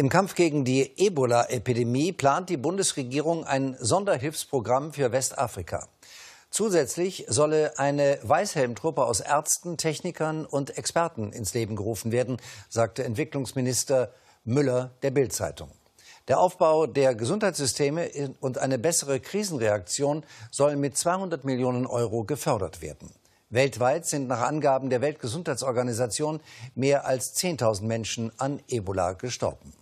Im Kampf gegen die Ebola-Epidemie plant die Bundesregierung ein Sonderhilfsprogramm für Westafrika. Zusätzlich solle eine Weißhelmtruppe aus Ärzten, Technikern und Experten ins Leben gerufen werden, sagte Entwicklungsminister Müller der Bildzeitung. Der Aufbau der Gesundheitssysteme und eine bessere Krisenreaktion sollen mit 200 Millionen Euro gefördert werden. Weltweit sind nach Angaben der Weltgesundheitsorganisation mehr als 10.000 Menschen an Ebola gestorben.